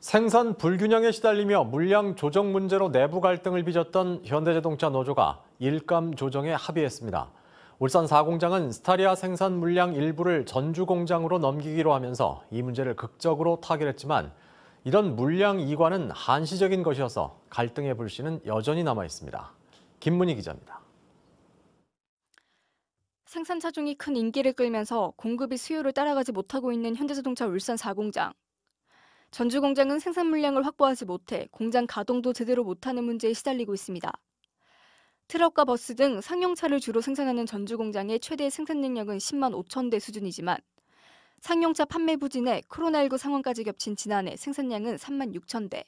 생산 불균형에 시달리며 물량 조정 문제로 내부 갈등을 빚었던 현대자동차 노조가 일감 조정에 합의했습니다. 울산 4공장은 스타리아 생산 물량 일부를 전주 공장으로 넘기기로 하면서 이 문제를 극적으로 타결했지만 이런 물량 이관은 한시적인 것이어서 갈등의 불씨는 여전히 남아 있습니다. 김문희 기자입니다. 생산 차종이 큰 인기를 끌면서 공급이 수요를 따라가지 못하고 있는 현대자동차 울산 4공장. 전주 공장은 생산 물량을 확보하지 못해 공장 가동도 제대로 못하는 문제에 시달리고 있습니다. 트럭과 버스 등 상용차를 주로 생산하는 전주 공장의 최대 생산 능력은 10만 5천 대 수준이지만 상용차 판매 부진에 코로나19 상황까지 겹친 지난해 생산량은 3만 6천 대.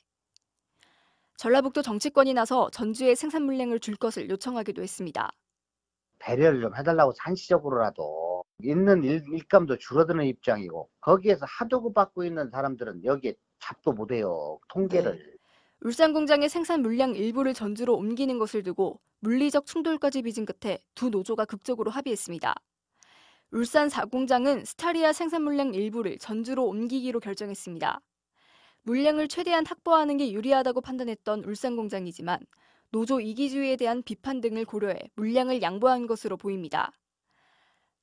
전라북도 정치권이 나서 전주에 생산 물량을 줄 것을 요청하기도 했습니다. 배려를 좀 해달라고 한시적으로라도 있는 일, 감도 줄어드는 입장이고 거기에서 하도급 받고 있는 사람들은 여기에 잡도 못해요. 통계를. 네. 울산 공장의 생산 물량 일부를 전주로 옮기는 것을 두고 물리적 충돌까지 빚은 끝에 두 노조가 극적으로 합의했습니다. 울산 4공장은 스타리아 생산 물량 일부를 전주로 옮기기로 결정했습니다. 물량을 최대한 확보하는 게 유리하다고 판단했던 울산 공장이지만 노조 이기주의에 대한 비판 등을 고려해 물량을 양보한 것으로 보입니다.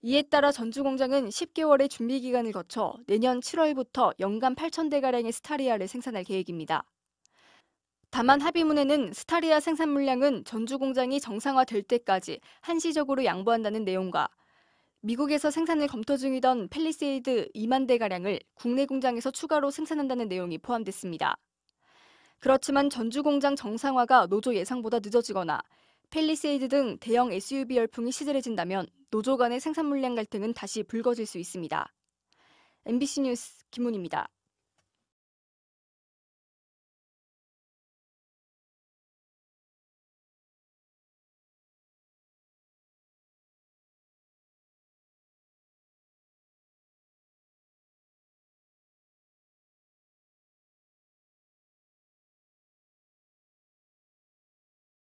이에 따라 전주공장은 10개월의 준비기간을 거쳐 내년 7월부터 연간 8,000대가량의 스타리아를 생산할 계획입니다. 다만 합의문에는 스타리아 생산 물량은 전주공장이 정상화될 때까지 한시적으로 양보한다는 내용과 미국에서 생산을 검토 중이던 펠리세이드 2만 대가량을 국내 공장에서 추가로 생산한다는 내용이 포함됐습니다. 그렇지만 전주 공장 정상화가 노조 예상보다 늦어지거나 펠리세이드 등 대형 SUV 열풍이 시들해진다면 노조 간의 생산 물량 갈등은 다시 불거질 수 있습니다. MBC 뉴스 김문입니다.